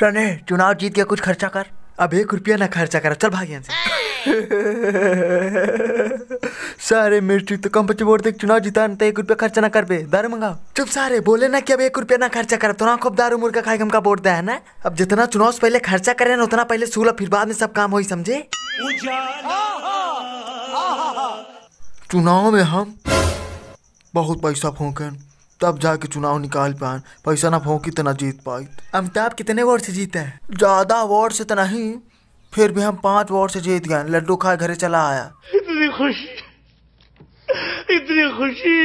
सने चुनाव जीत के कुछ खर्चा कर अब एक रुपया ना खर्चा कर चल भाग से सारे मिर्ची तो कम बच्चे देख चुनाव जीता जिता तो एक रुपया खर्चा ना कर बे दारू मंगाओ चुप सारे बोले ना कि अब एक रुपया ना खर्चा कर तो ना खूब दारू मुर्गा खाए का वोट दे है ना अब जितना चुनाव से पहले खर्चा करे ना उतना पहले सूला फिर बाद में सब काम हो समझे चुनाव में हम बहुत पैसा फूके तब जाके चुनाव निकाल पाए पैसा ना फोकी तना जीत पाए अमिताभ तो कितने वोट से जीते हैं ज़्यादा वोट से तो नहीं फिर भी हम पाँच वोट से जीत गए लड्डू खाए घरे चला आया इतनी खुशी इतनी खुशी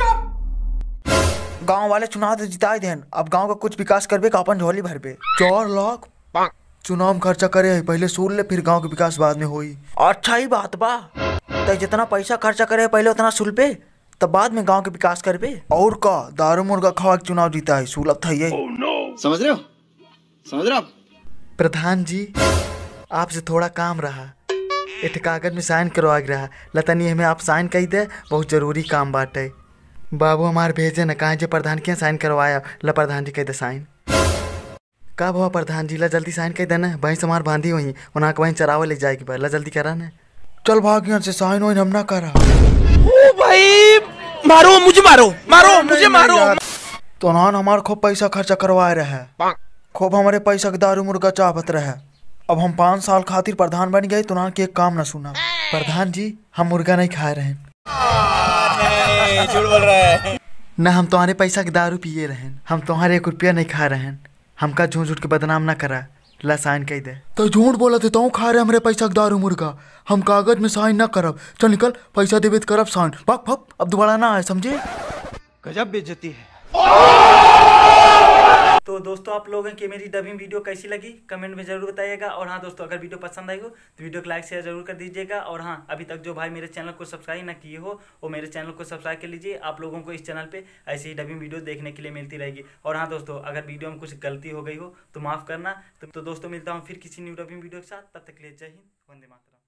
चुप गांव वाले चुनाव तो जिताए देन अब गांव का कुछ विकास करबे का अपन झोली भरबे चार लाख चुनाव में खर्चा करे है पहले सुन ले फिर गांव के विकास बाद में होई अच्छा ही बात बा तो जितना पैसा खर्चा करे पहले उतना पे तब बाद में गांव के विकास करबे और का दारू मुर्गा खावा के चुनाव जीता है सुलभ था ये oh, no. समझ रहे हो समझ रहे हो प्रधान जी आपसे थोड़ा काम रहा इथे कागज में साइन करवा रहा लतनी हमें आप साइन कही दे बहुत जरूरी काम बाट है बाबू हमारे भेजे ना कहा जे प्रधान के साइन करवाया ल प्रधान जी कह दे साइन का भवा प्रधान जी ला जल्दी साइन कह देना भैंस हमार बांधी हुई उन्हें वहीं चरावे ले जाएगी ला जल्दी करा ना चल भाग यहाँ से साइन वाइन हम ना करा ओ भाई मारो मुझे मारो मारो मुझे मारो तो नान हमारे खूब पैसा खर्चा करवाए रहे खूब हमारे पैसा के दारू मुर्गा चाहत रहे अब हम पाँच साल खातिर प्रधान बन गए तो नान के एक काम ना सुना प्रधान जी हम मुर्गा नहीं खाए रहे न हम तुम्हारे पैसा के दारू पिए रहे हम तुम्हारे एक रुपया नहीं खा रहे हमका झूठ झूठ के बदनाम ना करा ला साइन कह दे तो झूठ बोला थे तो खा रहे हमारे पैसा दारू मुर्गा हम कागज में साइन ना करब चल निकल पैसा देवे तो करब साइन बक फप अब दोबारा ना आए समझे गजब बेचती है दोस्तों आप लोगों की मेरी डबिंग वीडियो कैसी लगी कमेंट में जरूर बताइएगा और हाँ दोस्तों अगर वीडियो पसंद आई हो तो वीडियो को लाइक शेयर जरूर कर दीजिएगा और हाँ अभी तक जो भाई मेरे चैनल को सब्सक्राइब ना किए हो वो मेरे चैनल को सब्सक्राइब कर लीजिए आप लोगों को इस चैनल पर ऐसी ही डबिंग वीडियो देखने के लिए मिलती रहेगी और हाँ दोस्तों अगर वीडियो में कुछ गलती हो गई हो तो माफ़ करना तो, तो दोस्तों मिलता हूँ फिर किसी न्यू डबिंग वीडियो के साथ तब तक ले जय हिंद वंदे मातरम